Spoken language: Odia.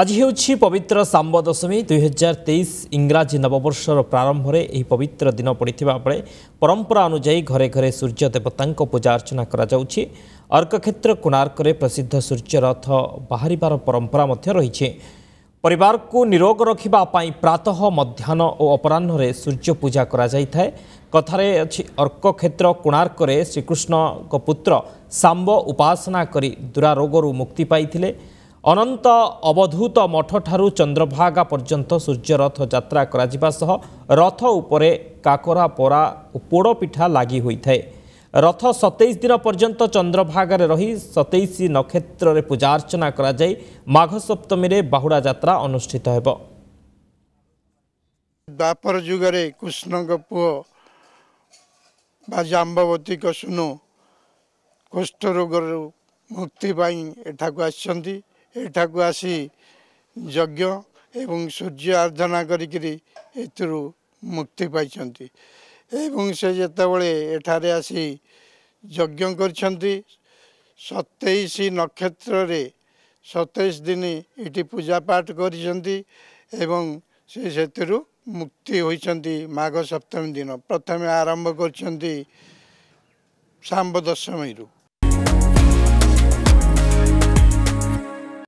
ଆଜି ହେଉଛି ପବିତ୍ର ସାମ୍ବ ଦଶମୀ ଦୁଇହଜାର ତେଇଶ ଇଂରାଜୀ ନବବର୍ଷର ପ୍ରାରମ୍ଭରେ ଏହି ପବିତ୍ର ଦିନ ପଡ଼ିଥିବା ବେଳେ ପରମ୍ପରା ଅନୁଯାୟୀ ଘରେ ଘରେ ସୂର୍ଯ୍ୟ ଦେବତାଙ୍କ ପୂଜା ଅର୍ଚ୍ଚନା କରାଯାଉଛି ଅର୍କକ୍ଷେତ୍ର କୋଣାର୍କରେ ପ୍ରସିଦ୍ଧ ସୂର୍ଯ୍ୟ ରଥ ବାହାରିବାର ପରମ୍ପରା ମଧ୍ୟ ରହିଛି ପରିବାରକୁ ନିରୋଗ ରଖିବା ପାଇଁ ପ୍ରାତଃ ମଧ୍ୟାହ୍ନ ଓ ଅପରାହ୍ନରେ ସୂର୍ଯ୍ୟ ପୂଜା କରାଯାଇଥାଏ କଥାରେ ଅଛି ଅର୍କକ୍ଷେତ୍ର କୋଣାର୍କରେ ଶ୍ରୀକୃଷ୍ଣଙ୍କ ପୁତ୍ର ସାମ୍ବ ଉପାସନା କରି ଦୁରାରୋଗରୁ ମୁକ୍ତି ପାଇଥିଲେ ଅନନ୍ତ ଅବଧୂତ ମଠଠାରୁ ଚନ୍ଦ୍ରଭାଗା ପର୍ଯ୍ୟନ୍ତ ସୂର୍ଯ୍ୟରଥ ଯାତ୍ରା କରାଯିବା ସହ ରଥ ଉପରେ କାକରା ପରା ଓ ପୋଡ଼ପିଠା ଲାଗି ହୋଇଥାଏ ରଥ ସତେଇଶ ଦିନ ପର୍ଯ୍ୟନ୍ତ ଚନ୍ଦ୍ରଭାଗାରେ ରହି ସତେଇଶ ନକ୍ଷତ୍ରରେ ପୂଜାର୍ଚ୍ଚନା କରାଯାଇ ମାଘ ସପ୍ତମୀରେ ବାହୁଡ଼ା ଯାତ୍ରା ଅନୁଷ୍ଠିତ ହେବ ବାପର ଯୁଗରେ କୃଷ୍ଣଙ୍କ ପୁଅ ବା ଜାମ୍ବବତୀ କଷୁନୁ କୁଷ୍ଠ ରୋଗରୁ ମୁକ୍ତି ପାଇଁ ଏଠାକୁ ଆସିଛନ୍ତି ଏଠାକୁ ଆସି ଯଜ୍ଞ ଏବଂ ସୂର୍ଯ୍ୟ ଆରାଧନା କରିକିରି ଏଥିରୁ ମୁକ୍ତି ପାଇଛନ୍ତି ଏବଂ ସେ ଯେତେବେଳେ ଏଠାରେ ଆସି ଯଜ୍ଞ କରିଛନ୍ତି ସତେଇଶ ନକ୍ଷତ୍ରରେ ସତେଇଶ ଦିନ ଏଠି ପୂଜାପାଠ କରିଛନ୍ତି ଏବଂ ସେ ସେଥିରୁ ମୁକ୍ତି ହୋଇଛନ୍ତି ମାଘ ସପ୍ତମୀ ଦିନ ପ୍ରଥମେ ଆରମ୍ଭ କରିଛନ୍ତି ଶାମ୍ବ ଦଶମୀରୁ